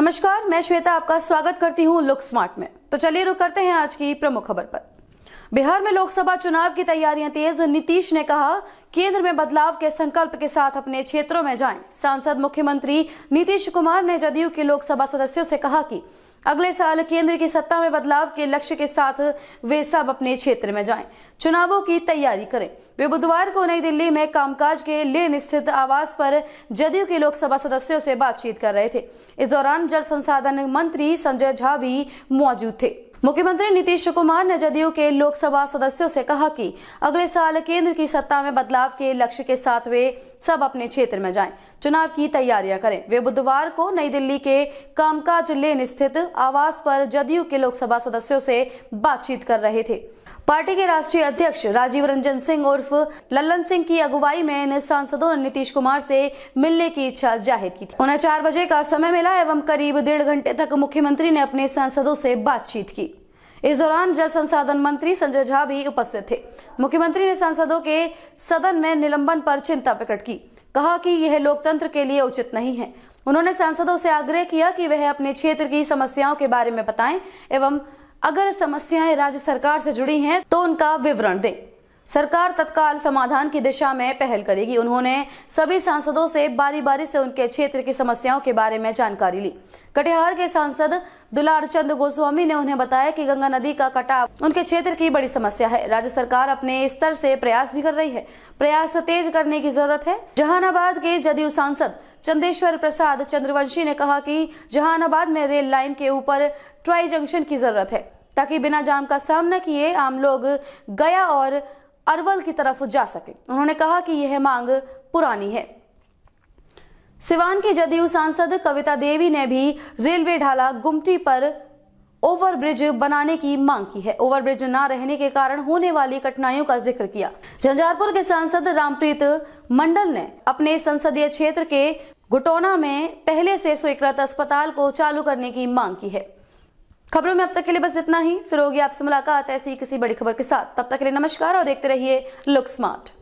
नमस्कार मैं श्वेता आपका स्वागत करती हूँ लुक स्मार्ट में तो चलिए रुक करते हैं आज की प्रमुख खबर पर बिहार में लोकसभा चुनाव की तैयारियां तेज नीतीश ने कहा केंद्र में बदलाव के संकल्प के साथ अपने क्षेत्रों में जाएं सांसद मुख्यमंत्री नीतीश कुमार ने जदयू के लोकसभा सदस्यों से कहा कि अगले साल केंद्र की सत्ता में बदलाव के लक्ष्य के साथ वे सब अपने क्षेत्र में जाएं चुनावों की तैयारी करें वे बुधवार को नई दिल्ली में कामकाज के लेन स्थित आवास पर जदयू के लोकसभा सदस्यों से बातचीत कर रहे थे इस दौरान जल संसाधन मंत्री संजय झा भी मौजूद थे मुख्यमंत्री नीतीश कुमार ने जदयू के लोकसभा सदस्यों से कहा कि अगले साल केंद्र की सत्ता में बदलाव के लक्ष्य के साथ वे सब अपने क्षेत्र में जाएं, चुनाव की तैयारियां करें वे बुधवार को नई दिल्ली के कामकाज लेन स्थित आवास पर जदयू के लोकसभा सदस्यों से बातचीत कर रहे थे पार्टी के राष्ट्रीय अध्यक्ष राजीव रंजन सिंह उर्फ लल्लन सिंह की अगुवाई में इन सांसदों ने नीतीश कुमार से मिलने की इच्छा जाहिर की थी उन्हें चार बजे का समय मिला एवं करीब डेढ़ घंटे तक मुख्यमंत्री ने अपने सांसदों से बातचीत की इस दौरान जल संसाधन मंत्री संजय झा भी उपस्थित थे मुख्यमंत्री ने सांसदों के सदन में निलंबन पर चिंता प्रकट की कहा कि यह लोकतंत्र के लिए उचित नहीं है उन्होंने सांसदों से आग्रह किया कि वह अपने क्षेत्र की समस्याओं के बारे में बताएं एवं अगर समस्याएं राज्य सरकार से जुड़ी हैं तो उनका विवरण दें सरकार तत्काल समाधान की दिशा में पहल करेगी उन्होंने सभी सांसदों से बारी बारी से उनके क्षेत्र की समस्याओं के बारे में जानकारी ली कटिहार के सांसद दुलार चंद गोस्वामी ने उन्हें बताया कि गंगा नदी का कटाव उनके क्षेत्र की बड़ी समस्या है राज्य सरकार अपने स्तर से प्रयास भी कर रही है प्रयास तेज करने की जरूरत है जहानाबाद के जदयू सांसद चंदेश्वर प्रसाद चंद्रवंशी ने कहा की जहानाबाद में रेल लाइन के ऊपर ट्राई जंक्शन की जरूरत है ताकि बिना जाम का सामना किए आम लोग गया और अरवल की तरफ जा सके उन्होंने कहा कि यह मांग पुरानी है सिवान की जदयू सांसद कविता देवी ने भी रेलवे ढाला गुमटी पर ओवरब्रिज बनाने की मांग की है ओवरब्रिज ना रहने के कारण होने वाली कठिनाइयों का जिक्र किया झंझारपुर के सांसद रामप्रीत मंडल ने अपने संसदीय क्षेत्र के गुटोना में पहले से स्वीकृत अस्पताल को चालू करने की मांग की है खबरों में अब तक के लिए बस इतना ही फिर होगी आपसे मुलाकात ऐसी किसी बड़ी खबर के साथ तब तक के लिए नमस्कार और देखते रहिए लुक स्मार्ट